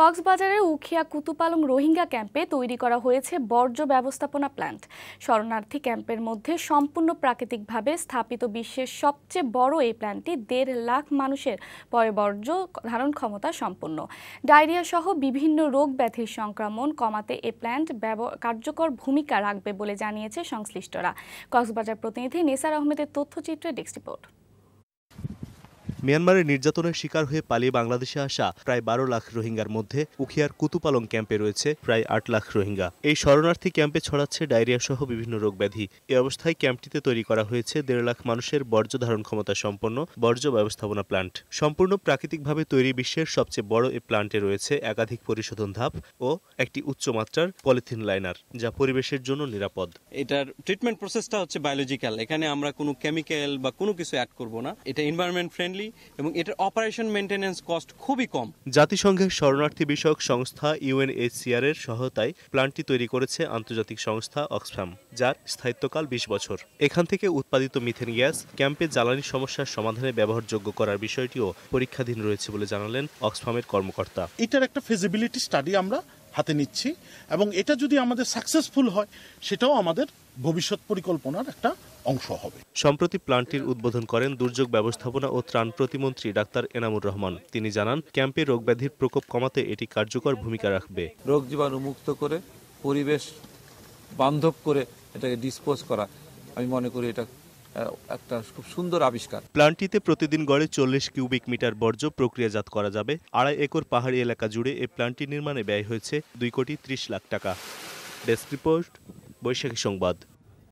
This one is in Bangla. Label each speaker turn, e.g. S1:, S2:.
S1: কক্সবাজারের উখিয়া কুতুপালং রোহিঙ্গা ক্যাম্পে তৈরি করা হয়েছে বর্জ্য ব্যবস্থাপনা প্ল্যান্ট শরণার্থী ক্যাম্পের মধ্যে সম্পূর্ণ প্রাকৃতিকভাবে স্থাপিত বিশ্বের সবচেয়ে বড় এই প্ল্যান্টটি দেড় লাখ মানুষের পয়বর্জ্য ধারণ ক্ষমতা সম্পন্ন ডায়রিয়া সহ বিভিন্ন রোগ ব্যাধির সংক্রমণ কমাতে এ প্ল্যান্ট কার্যকর ভূমিকা রাখবে বলে জানিয়েছে সংশ্লিষ্টরা কক্সবাজার প্রতিনিধি নেসার আহমেদের তথ্যচিত্রে ডেস্ক রিপোর্ট
S2: মিয়ানমারের নির্যাতনের শিকার হয়ে পালিয়ে বাংলাদেশে আসা প্রায় বারো লাখ রোহিঙ্গার মধ্যে উখিয়ার কুতুপালং ক্যাম্পে রয়েছে প্রায় আট লাখ রোহিঙ্গা এই শরণার্থী ক্যাম্পে ছড়াচ্ছে ডায়রিয়া সহ বিভিন্ন রোগ ব্যাধি এ অবস্থায় ক্যাম্পটিতে তৈরি করা হয়েছে দেড় লাখ মানুষের বর্জ্য ধারণ ক্ষমতা সম্পন্ন বর্জ্য ব্যবস্থাপনা প্লান্ট সম্পূর্ণ প্রাকৃতিকভাবে তৈরি বিশ্বের সবচেয়ে বড় এ প্লান্টে রয়েছে একাধিক পরিশোধন ধাপ ও একটি উচ্চমাত্রার পলিথিন লাইনার যা পরিবেশের জন্য নিরাপদ
S3: এটার ট্রিটমেন্ট প্রসেসটা হচ্ছে বায়োলজিক্যাল এখানে আমরা কোনো কেমিক্যাল বা কোনো কিছু অ্যাড করব না এটা এনভায়রনমেন্ট ফ্রেন্ডলি এবং এটার অপারেশন মেনটেন্যান্স কস্ট খুবই কম
S2: জাতিসংঘের শরণার্থী বিষয়ক সংস্থা ইউএনএইচসিআর এর সহায়তায় প্ল্যান্টটি তৈরি করেছে আন্তর্জাতিক সংস্থা অক্সফ্যাম যার স্থায়িত্বকাল বিশ বছর এখান থেকে উৎপাদিত মিথেন গ্যাস ক্যাম্পে জ্বালানি সমস্যার সমাধানে ব্যবহারযোগ্য করার বিষয়টিও পরীক্ষাধীন রয়েছে বলে জানালেন অক্সফামের কর্মকর্তা
S4: এটার একটা ফিজিবিলিটি স্টাডি আমরা হাতে নিচ্ছি এবং এটা যদি আমাদের সাকসেসফুল হয় সেটাও আমাদের ভবিষ্যৎ পরিকল্পনার একটা অংশ হবে
S2: সম্প্রতি প্ল্যান্টটির উদ্বোধন করেন দুর্যোগ ব্যবস্থাপনা ও ত্রাণ প্রতিমন্ত্রী ডাক্তার এনামুর রহমান তিনি জানান ক্যাম্পে রোগব্যাধির প্রকোপ কমাতে এটি কার্যকর ভূমিকা রাখবে রোগ জীবাণু মুক্ত করে পরিবেশ বান্ধব
S3: করে এটাকে ডিসপোজ করা আমি মনে করি এটা একটা খুব সুন্দর আবিষ্কার
S2: প্ল্যান্টটিতে প্রতিদিন গড়ে চল্লিশ কিউবিক মিটার বর্জ্য প্রক্রিয়াজাত করা যাবে আড়াই একর পাহাড়ি এলাকা জুড়ে এই প্ল্যান্টটি নির্মাণে ব্যয় হয়েছে দুই কোটি ত্রিশ লাখ টাকা ডেস্ক রিপোর্ট বৈশাখী সংবাদ